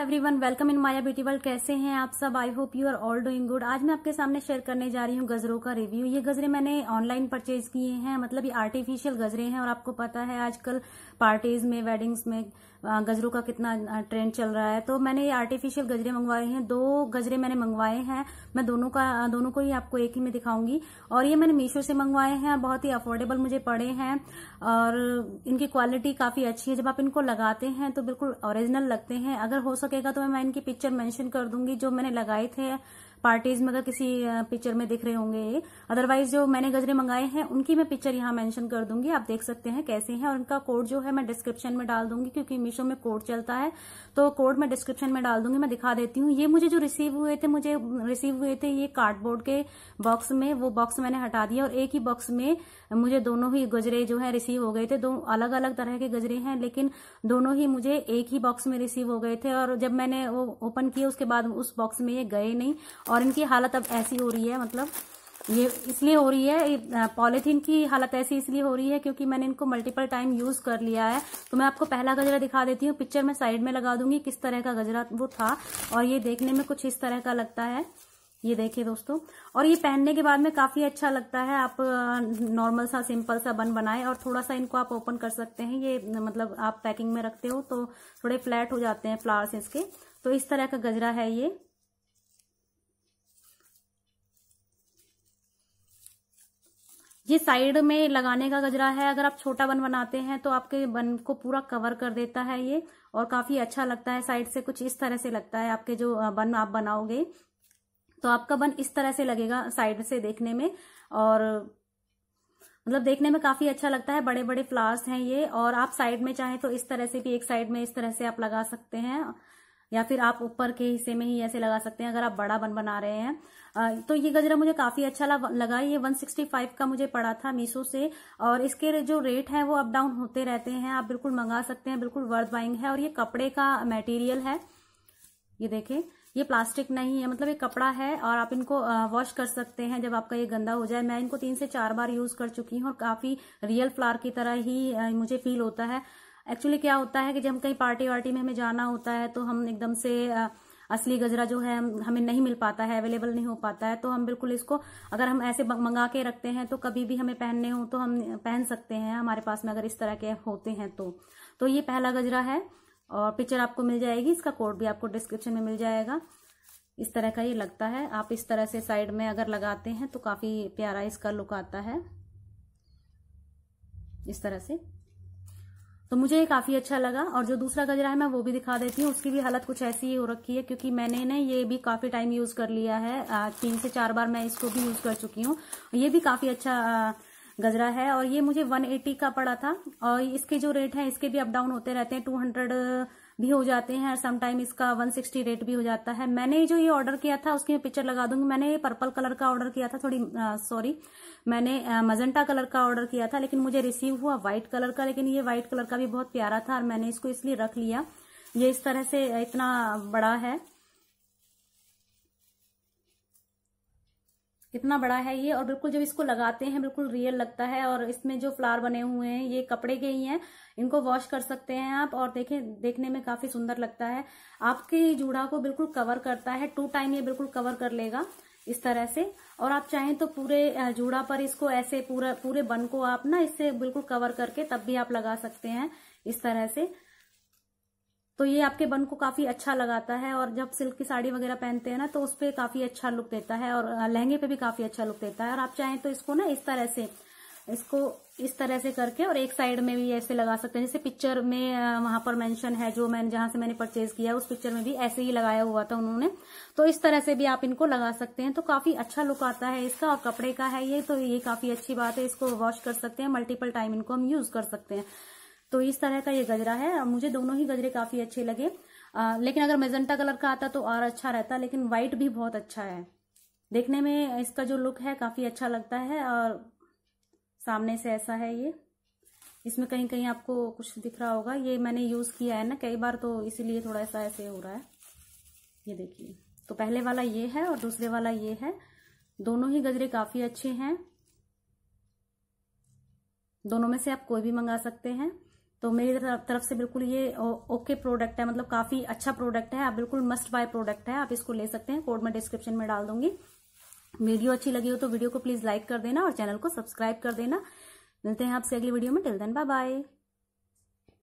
everyone welcome in Maya beauty world कैसे हैं आप सब I hope you are all doing good आज मैं आपके सामने शेयर करने जा रही हूँ गजरों का रिव्यू ये गजरे मैंने ऑनलाइन परचेज किए हैं मतलब ये आर्टिफिशियल गजरे हैं और आपको पता है आजकल पार्टीज में वेडिंग्स में गजरों का कितना ट्रेंड चल रहा है तो मैंने ये आर्टिफिशियल गजरे मंगवाए हैं दो गजरे मैंने मंगवाए हैं मैं दोनों का दोनों को ही आपको एक ही में दिखाऊंगी और ये मैंने मीशो से मंगवाए हैं बहुत ही अफोर्डेबल मुझे पड़े हैं और इनकी क्वालिटी काफी अच्छी है जब आप इनको लगाते हैं तो बिल्कुल ओरिजिनल लगते हैं अगर हो सके सकेगा तो मैं इनकी पिक्चर मेंशन कर दूंगी जो मैंने लगाए थे पार्टीज में अगर किसी पिक्चर में दिख रहे होंगे अदरवाइज जो मैंने गजरे मंगाए हैं उनकी मैं पिक्चर यहाँ मेंशन कर दूंगी आप देख सकते हैं कैसे हैं और उनका कोड जो है मैं डिस्क्रिप्शन में डाल दूंगी क्योंकि मीशो में कोड चलता है तो कोड मैं डिस्क्रिप्शन में डाल दूंगी मैं दिखा देती हूँ ये मुझे जो रिसीव हुए थे मुझे रिसीव हुए थे ये कार्डबोर्ड के बॉक्स में वो बॉक्स मैंने हटा दिया और एक ही बॉक्स में मुझे दोनों ही गजरे जो है रिसीव हो गए थे दो अलग अलग तरह के गजरे हैं लेकिन दोनों ही मुझे एक ही बॉक्स में रिसीव हो गए थे और जब मैंने वो ओपन किया उसके बाद उस बॉक्स में ये गए नहीं और इनकी हालत अब ऐसी हो रही है मतलब ये इसलिए हो रही है पॉलीथीन की हालत ऐसी इसलिए हो रही है क्योंकि मैंने इनको मल्टीपल टाइम यूज कर लिया है तो मैं आपको पहला गजरा दिखा देती हूँ पिक्चर में साइड में लगा दूंगी किस तरह का गजरा वो था और ये देखने में कुछ इस तरह का लगता है ये देखिए दोस्तों और ये पहनने के बाद में काफी अच्छा लगता है आप नॉर्मल सा सिंपल सा बन बनाए और थोड़ा सा इनको आप ओपन कर सकते हैं ये मतलब आप पैकिंग में रखते हो तो थोड़े फ्लैट हो जाते हैं फ्लावर्स इसके तो इस तरह का गजरा है ये ये साइड में लगाने का गजरा है अगर आप छोटा बन बनाते हैं तो आपके बन को पूरा कवर कर देता है ये और काफी अच्छा लगता है साइड से कुछ इस तरह से लगता है आपके जो बन आप बनाओगे तो आपका बन इस तरह से लगेगा साइड से देखने में और मतलब देखने में काफी अच्छा लगता है बड़े बड़े फ्लावर्स हैं ये और आप साइड में चाहे तो इस तरह से भी एक साइड में इस तरह से आप लगा सकते हैं या फिर आप ऊपर के हिस्से में ही ऐसे लगा सकते हैं अगर आप बड़ा बन बना रहे हैं तो ये गजरा मुझे काफी अच्छा लगा ये 165 का मुझे पड़ा था मीशो से और इसके जो रेट है वो अप डाउन होते रहते हैं आप बिल्कुल मंगा सकते हैं बिल्कुल वर्थ बाइंग है और ये कपड़े का मटेरियल है ये देखे ये प्लास्टिक नहीं है मतलब ये कपड़ा है और आप इनको वॉश कर सकते हैं जब आपका ये गंदा हो जाए मैं इनको तीन से चार बार यूज कर चुकी हूँ और काफी रियल फ्लावर की तरह ही मुझे फील होता है एक्चुअली क्या होता है कि जब हम कहीं पार्टी वार्टी में हमें जाना होता है तो हम एकदम से असली गजरा जो है हमें नहीं मिल पाता है अवेलेबल नहीं हो पाता है तो हम बिल्कुल इसको अगर हम ऐसे मंगा के रखते हैं तो कभी भी हमें पहनने हो तो हम पहन सकते हैं हमारे पास में अगर इस तरह के होते हैं तो तो ये पहला गजरा है और पिक्चर आपको मिल जाएगी इसका कोड भी आपको डिस्क्रिप्शन में मिल जाएगा इस तरह का ये लगता है आप इस तरह से साइड में अगर लगाते हैं तो काफ़ी प्यारा इसका लुक आता है इस तरह से तो मुझे ये काफी अच्छा लगा और जो दूसरा गजरा है मैं वो भी दिखा देती हूँ उसकी भी हालत कुछ ऐसी ही हो रखी है क्योंकि मैंने ना ये भी काफी टाइम यूज कर लिया है तीन से चार बार मैं इसको भी यूज कर चुकी हूँ ये भी काफी अच्छा गजरा है और ये मुझे 180 का पड़ा था और इसके जो रेट है इसके भी अप डाउन होते रहते हैं 200 भी हो जाते हैं समटाइम इसका 160 रेट भी हो जाता है मैंने जो ये ऑर्डर किया था उसकी मैं पिक्चर लगा दूंगी मैंने पर्पल कलर का ऑर्डर किया था थोड़ी सॉरी मैंने मजेंटा कलर का ऑर्डर किया था लेकिन मुझे रिसीव हुआ व्हाइट कलर का लेकिन ये व्हाइट कलर का भी बहुत प्यारा था और मैंने इसको इसलिए रख लिया ये इस तरह से इतना बड़ा है कितना बड़ा है ये और बिल्कुल जब इसको लगाते हैं बिल्कुल रियल लगता है और इसमें जो फ्लावर बने हुए हैं ये कपड़े के ही हैं इनको वॉश कर सकते हैं आप और देखें देखने में काफी सुंदर लगता है आपके जूड़ा को बिल्कुल कवर करता है टू टाइम ये बिल्कुल कवर कर लेगा इस तरह से और आप चाहें तो पूरे जूड़ा पर इसको ऐसे पूरा पूरे बन को आप ना इससे बिल्कुल कवर करके तब भी आप लगा सकते हैं इस तरह से तो ये आपके बन को काफी अच्छा लगाता है और जब सिल्क की साड़ी वगैरह पहनते हैं ना तो उस पर काफी अच्छा लुक देता है और लहंगे पे भी काफी अच्छा लुक देता है और आप चाहें तो इसको ना इस तरह से इसको इस तरह से करके और एक साइड में भी ऐसे लगा सकते हैं जैसे पिक्चर में वहां पर मेंशन है जो मैंने जहां से मैंने परचेज किया उस पिक्चर में भी ऐसे ही लगाया हुआ था उन्होंने तो इस तरह से भी आप इनको लगा सकते हैं तो काफी अच्छा लुक आता है इसका और कपड़े का है ये तो ये काफी अच्छी बात है इसको वॉश कर सकते हैं मल्टीपल टाइम इनको हम यूज कर सकते हैं तो इस तरह का ये गजरा है मुझे दोनों ही गजरे काफी अच्छे लगे आ, लेकिन अगर मेजेंटा कलर का आता तो और अच्छा रहता लेकिन व्हाइट भी बहुत अच्छा है देखने में इसका जो लुक है काफी अच्छा लगता है और सामने से ऐसा है ये इसमें कहीं कहीं आपको कुछ दिख रहा होगा ये मैंने यूज किया है ना कई बार तो इसीलिए थोड़ा ऐसा ऐसे हो रहा है ये देखिए तो पहले वाला ये है और दूसरे वाला ये है दोनों ही गजरे काफी अच्छे हैं दोनों में से आप कोई भी मंगा सकते हैं तो मेरी तरफ से बिल्कुल ये ओके प्रोडक्ट है मतलब काफी अच्छा प्रोडक्ट है आप बिल्कुल मस्ट बाय प्रोडक्ट है आप इसको ले सकते हैं कोड मैं डिस्क्रिप्शन में डाल दूंगी वीडियो अच्छी लगी हो तो वीडियो को प्लीज लाइक कर देना और चैनल को सब्सक्राइब कर देना मिलते हैं आपसे अगली वीडियो में टिल देन बाय बाय